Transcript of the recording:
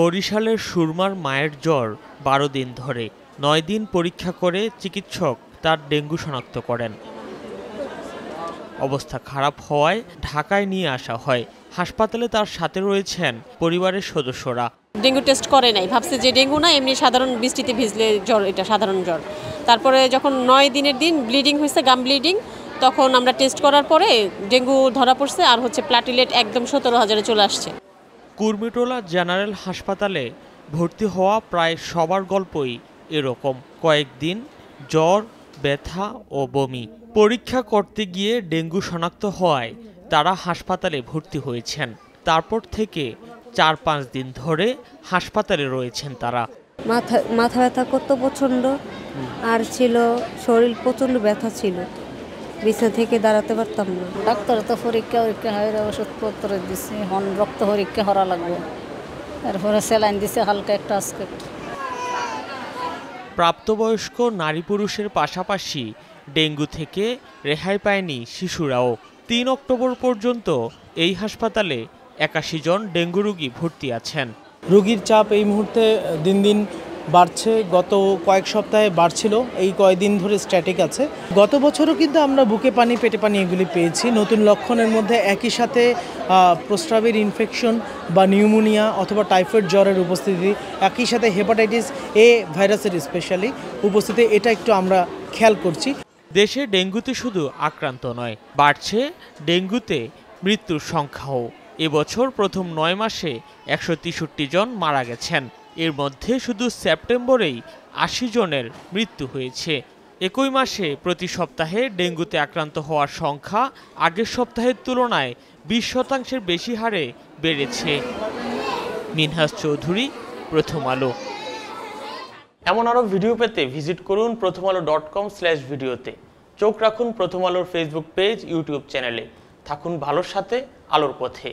বরিশালের সুরমার মায়ের জ্বর বারো দিন ধরে নয় দিন পরীক্ষা করে চিকিৎসক তার ডেঙ্গু শনাক্ত করেন অবস্থা খারাপ হওয়ায় ঢাকায় নিয়ে আসা হয় হাসপাতালে তার সাথে রয়েছেন পরিবারের সদস্যরা ডেঙ্গু টেস্ট করে নাই ভাবছে যে ডেঙ্গু না এমনি সাধারণ বৃষ্টিতে ভিজলে জ্বর এটা সাধারণ জ্বর তারপরে যখন নয় দিনের দিন ব্লিডিং হয়েছে গাম ব্লিডিং তখন আমরা টেস্ট করার পরে ডেঙ্গু ধরা পড়ছে আর হচ্ছে প্লাটিলেট একদম সতেরো হাজারে চলে আসছে কুর্মিটোলা জেনারেল হাসপাতালে ভর্তি হওয়া প্রায় সবার গল্পই এরকম কয়েকদিন জ্বর ব্যথা ও বমি পরীক্ষা করতে গিয়ে ডেঙ্গু শনাক্ত হওয়ায় তারা হাসপাতালে ভর্তি হয়েছেন তারপর থেকে চার পাঁচ দিন ধরে হাসপাতালে রয়েছেন তারা মাথা মাথা ব্যথা করতো প্রচণ্ড আর ছিল শরীর প্রচণ্ড ব্যথা ছিল বিছা থেকে দাঁড়াতে পারতাম না ডাক্তার তো পরীক্ষা পরীক্ষা হয় ওষুধপত্র দিছি হন রক্ত পরীক্ষা করা লাগবে তারপরে স্যালাইন দিছে হালকা একটা আজকে প্রাপ্তবয়স্ক নারী পুরুষের পাশাপাশি ডেঙ্গু থেকে রেহাই পায়নি শিশুরাও তিন অক্টোবর পর্যন্ত এই হাসপাতালে একাশি জন ডেঙ্গু রুগী ভর্তি আছেন রোগীর চাপ এই মুহূর্তে দিন দিন বাড়ছে গত কয়েক সপ্তাহে বাড়ছিল এই কয়েকদিন ধরে স্ট্যাটিক আছে গত বছরও কিন্তু আমরা বুকে পানি পেটে পানি এগুলি পেয়েছি নতুন লক্ষণের মধ্যে একই সাথে প্রস্রাবের ইনফেকশন বা নিউমোনিয়া অথবা টাইফয়েড জ্বরের উপস্থিতি একই সাথে হেপাটাইটিস এ ভাইরাসের স্পেশালি উপস্থিতি এটা একটু আমরা খেয়াল করছি দেশে ডেঙ্গুতে শুধু আক্রান্ত নয় বাড়ছে ডেঙ্গুতে মৃত্যুর সংখ্যাও এবছর প্রথম নয় মাসে একশো জন মারা গেছেন এর মধ্যে শুধু সেপ্টেম্বরেই আশি জনের মৃত্যু হয়েছে একই মাসে প্রতি সপ্তাহে ডেঙ্গুতে আক্রান্ত হওয়ার সংখ্যা আগের সপ্তাহের তুলনায় বিশ শতাংশের বেশি হারে বেড়েছে মিনহাস চৌধুরী প্রথম আলো এমন আরও ভিডিও পেতে ভিজিট করুন প্রথম আলো ডট কম স্ল্যাশ ভিডিওতে চোখ রাখুন প্রথম আলোর ফেসবুক পেজ ইউটিউব চ্যানেলে থাকুন ভালোর সাথে আলোর পথে